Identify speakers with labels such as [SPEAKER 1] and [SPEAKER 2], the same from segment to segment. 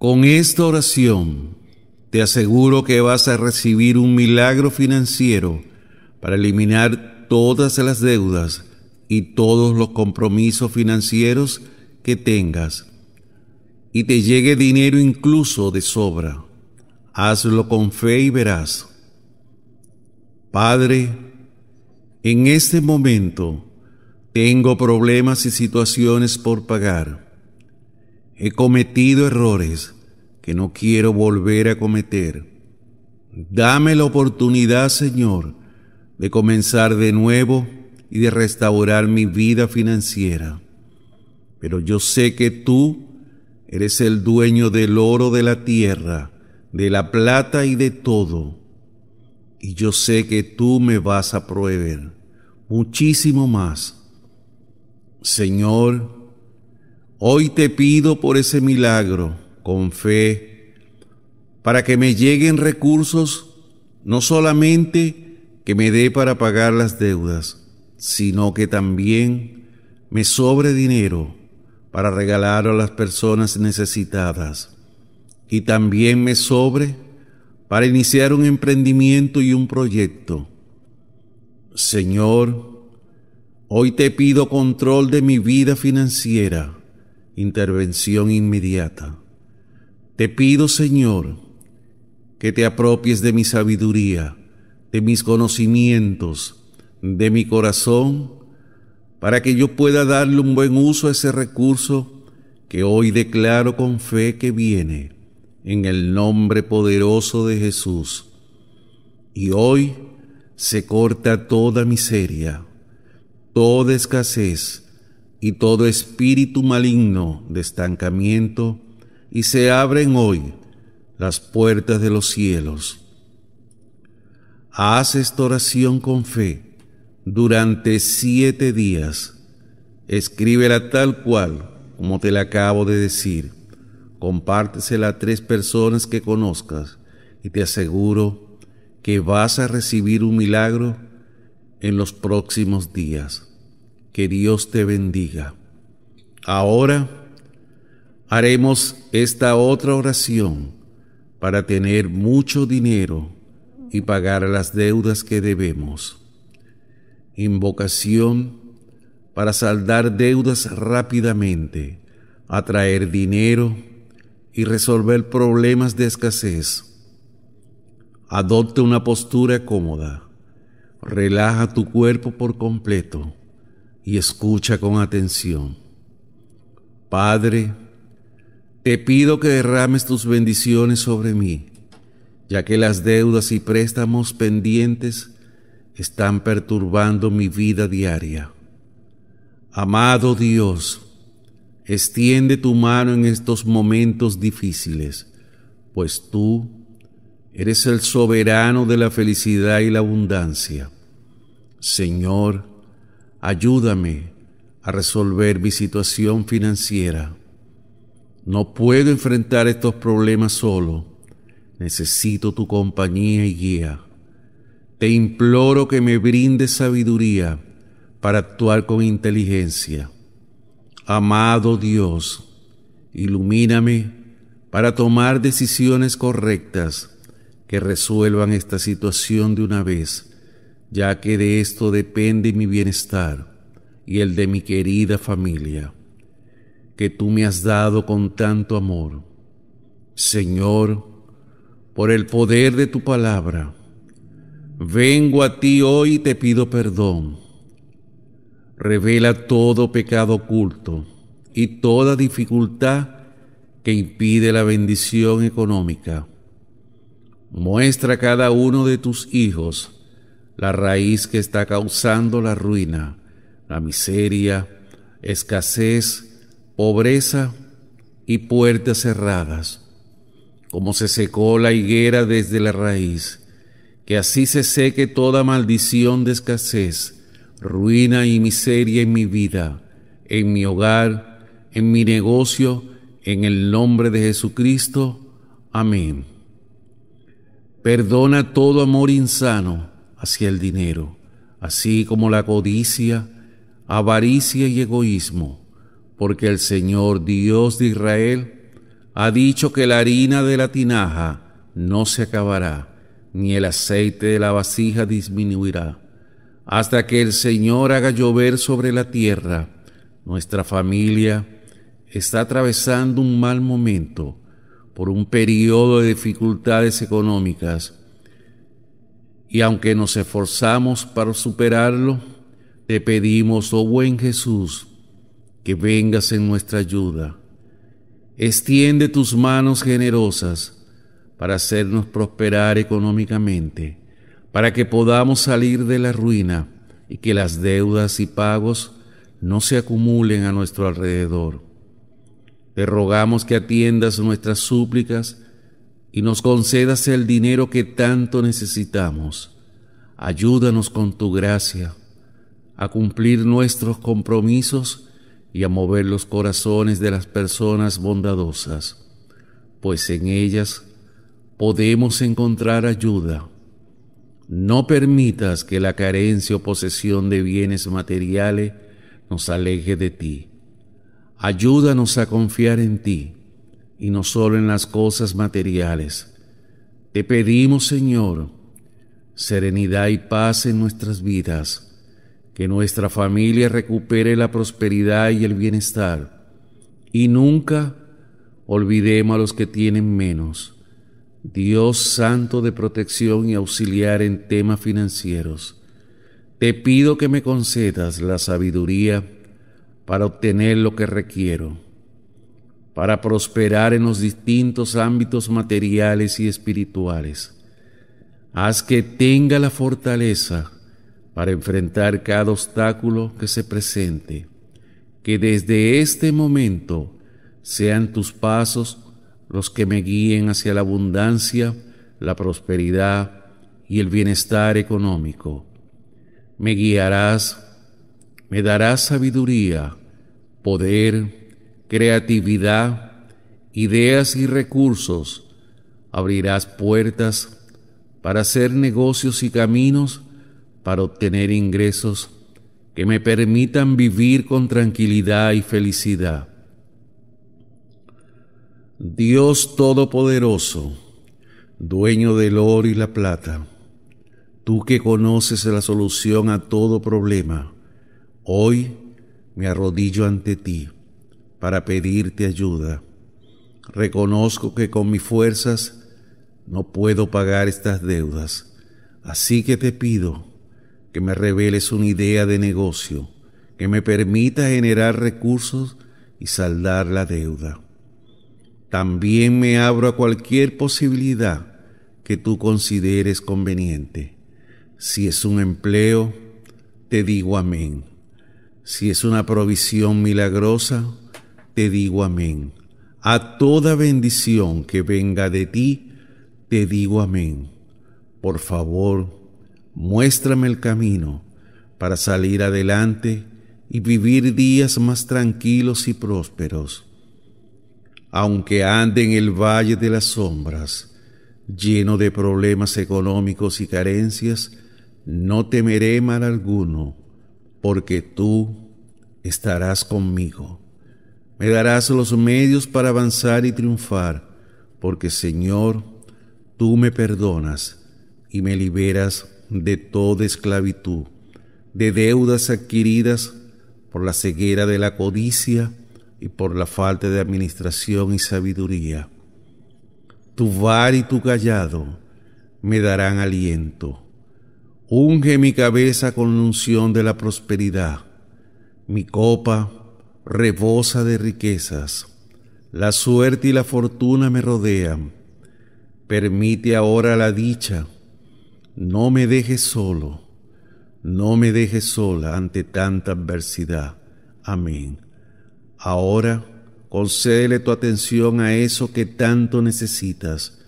[SPEAKER 1] Con esta oración te aseguro que vas a recibir un milagro financiero para eliminar todas las deudas y todos los compromisos financieros que tengas. Y te llegue dinero incluso de sobra. Hazlo con fe y verás. Padre, en este momento tengo problemas y situaciones por pagar He cometido errores que no quiero volver a cometer. Dame la oportunidad, Señor, de comenzar de nuevo y de restaurar mi vida financiera. Pero yo sé que tú eres el dueño del oro de la tierra, de la plata y de todo. Y yo sé que tú me vas a proveer muchísimo más. Señor, Hoy te pido por ese milagro, con fe, para que me lleguen recursos, no solamente que me dé para pagar las deudas, sino que también me sobre dinero para regalar a las personas necesitadas. Y también me sobre para iniciar un emprendimiento y un proyecto. Señor, hoy te pido control de mi vida financiera intervención inmediata. Te pido, Señor, que te apropies de mi sabiduría, de mis conocimientos, de mi corazón, para que yo pueda darle un buen uso a ese recurso que hoy declaro con fe que viene, en el nombre poderoso de Jesús. Y hoy se corta toda miseria, toda escasez, y todo espíritu maligno de estancamiento, y se abren hoy las puertas de los cielos. Haz esta oración con fe durante siete días. Escríbela tal cual como te la acabo de decir. Compártesela a tres personas que conozcas y te aseguro que vas a recibir un milagro en los próximos días. Que Dios te bendiga. Ahora haremos esta otra oración para tener mucho dinero y pagar las deudas que debemos. Invocación para saldar deudas rápidamente, atraer dinero y resolver problemas de escasez. Adopte una postura cómoda. Relaja tu cuerpo por completo y escucha con atención. Padre, te pido que derrames tus bendiciones sobre mí, ya que las deudas y préstamos pendientes están perturbando mi vida diaria. Amado Dios, extiende tu mano en estos momentos difíciles, pues tú eres el soberano de la felicidad y la abundancia. Señor, ayúdame a resolver mi situación financiera. No puedo enfrentar estos problemas solo. Necesito tu compañía y guía. Te imploro que me brindes sabiduría para actuar con inteligencia. Amado Dios, ilumíname para tomar decisiones correctas que resuelvan esta situación de una vez ya que de esto depende mi bienestar y el de mi querida familia, que tú me has dado con tanto amor. Señor, por el poder de tu palabra, vengo a ti hoy y te pido perdón. Revela todo pecado oculto y toda dificultad que impide la bendición económica. Muestra a cada uno de tus hijos la raíz que está causando la ruina, la miseria, escasez, pobreza y puertas cerradas. Como se secó la higuera desde la raíz, que así se seque toda maldición de escasez, ruina y miseria en mi vida, en mi hogar, en mi negocio, en el nombre de Jesucristo. Amén. Perdona todo amor insano hacia el dinero, así como la codicia, avaricia y egoísmo, porque el Señor Dios de Israel ha dicho que la harina de la tinaja no se acabará, ni el aceite de la vasija disminuirá, hasta que el Señor haga llover sobre la tierra. Nuestra familia está atravesando un mal momento por un periodo de dificultades económicas y aunque nos esforzamos para superarlo, te pedimos, oh buen Jesús, que vengas en nuestra ayuda. Extiende tus manos generosas para hacernos prosperar económicamente, para que podamos salir de la ruina y que las deudas y pagos no se acumulen a nuestro alrededor. Te rogamos que atiendas nuestras súplicas y nos concedas el dinero que tanto necesitamos. Ayúdanos con tu gracia a cumplir nuestros compromisos y a mover los corazones de las personas bondadosas, pues en ellas podemos encontrar ayuda. No permitas que la carencia o posesión de bienes materiales nos aleje de ti. Ayúdanos a confiar en ti y no solo en las cosas materiales. Te pedimos, Señor, serenidad y paz en nuestras vidas, que nuestra familia recupere la prosperidad y el bienestar, y nunca olvidemos a los que tienen menos. Dios Santo de protección y auxiliar en temas financieros, te pido que me concedas la sabiduría para obtener lo que requiero para prosperar en los distintos ámbitos materiales y espirituales. Haz que tenga la fortaleza para enfrentar cada obstáculo que se presente, que desde este momento sean tus pasos los que me guíen hacia la abundancia, la prosperidad y el bienestar económico. Me guiarás, me darás sabiduría, poder, creatividad, ideas y recursos, abrirás puertas para hacer negocios y caminos para obtener ingresos que me permitan vivir con tranquilidad y felicidad. Dios Todopoderoso, dueño del oro y la plata, tú que conoces la solución a todo problema, hoy me arrodillo ante ti para pedirte ayuda. Reconozco que con mis fuerzas no puedo pagar estas deudas, así que te pido que me reveles una idea de negocio que me permita generar recursos y saldar la deuda. También me abro a cualquier posibilidad que tú consideres conveniente. Si es un empleo, te digo amén. Si es una provisión milagrosa, te digo amén. A toda bendición que venga de ti, te digo amén. Por favor, muéstrame el camino para salir adelante y vivir días más tranquilos y prósperos. Aunque ande en el valle de las sombras, lleno de problemas económicos y carencias, no temeré mal alguno, porque tú estarás conmigo. Me darás los medios para avanzar y triunfar, porque Señor, tú me perdonas y me liberas de toda esclavitud, de deudas adquiridas por la ceguera de la codicia y por la falta de administración y sabiduría. Tu var y tu callado me darán aliento. Unge mi cabeza con unción de la prosperidad. Mi copa rebosa de riquezas. La suerte y la fortuna me rodean. Permite ahora la dicha. No me dejes solo. No me dejes sola ante tanta adversidad. Amén. Ahora concédele tu atención a eso que tanto necesitas.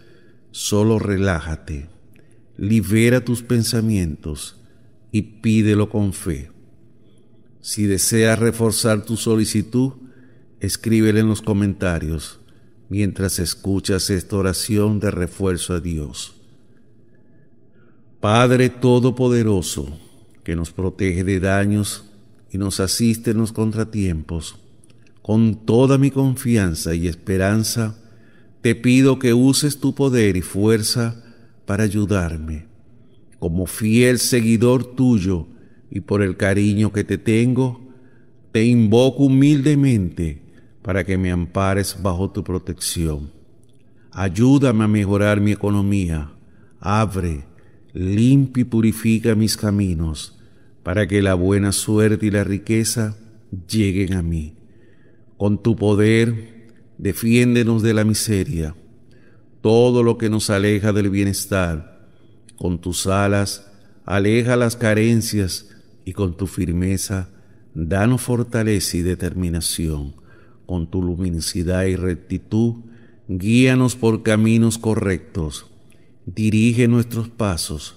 [SPEAKER 1] Solo relájate, libera tus pensamientos y pídelo con fe. Si deseas reforzar tu solicitud, escríbele en los comentarios mientras escuchas esta oración de refuerzo a Dios. Padre Todopoderoso, que nos protege de daños y nos asiste en los contratiempos, con toda mi confianza y esperanza, te pido que uses tu poder y fuerza para ayudarme, como fiel seguidor tuyo, y por el cariño que te tengo, te invoco humildemente para que me ampares bajo tu protección. Ayúdame a mejorar mi economía. Abre, limpia y purifica mis caminos para que la buena suerte y la riqueza lleguen a mí. Con tu poder, defiéndenos de la miseria, todo lo que nos aleja del bienestar. Con tus alas, aleja las carencias y con tu firmeza, danos fortaleza y determinación. Con tu luminosidad y rectitud, guíanos por caminos correctos. Dirige nuestros pasos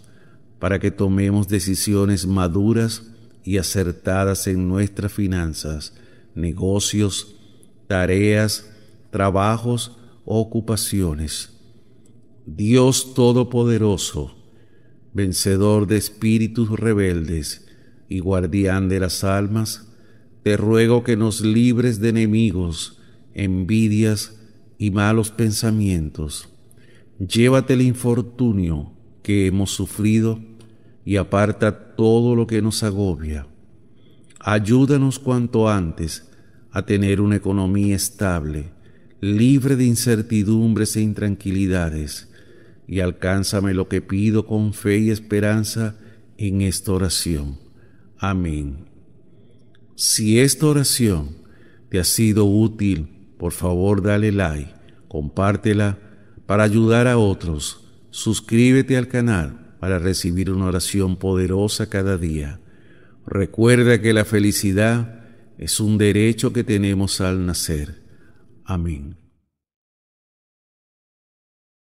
[SPEAKER 1] para que tomemos decisiones maduras y acertadas en nuestras finanzas, negocios, tareas, trabajos, ocupaciones. Dios Todopoderoso, vencedor de espíritus rebeldes, y guardián de las almas, te ruego que nos libres de enemigos, envidias y malos pensamientos. Llévate el infortunio que hemos sufrido y aparta todo lo que nos agobia. Ayúdanos cuanto antes a tener una economía estable, libre de incertidumbres e intranquilidades, y alcánzame lo que pido con fe y esperanza en esta oración Amén. Si esta oración te ha sido útil, por favor dale like, compártela para ayudar a otros. Suscríbete al canal para recibir una oración poderosa cada día. Recuerda que la felicidad es un derecho que tenemos al nacer. Amén.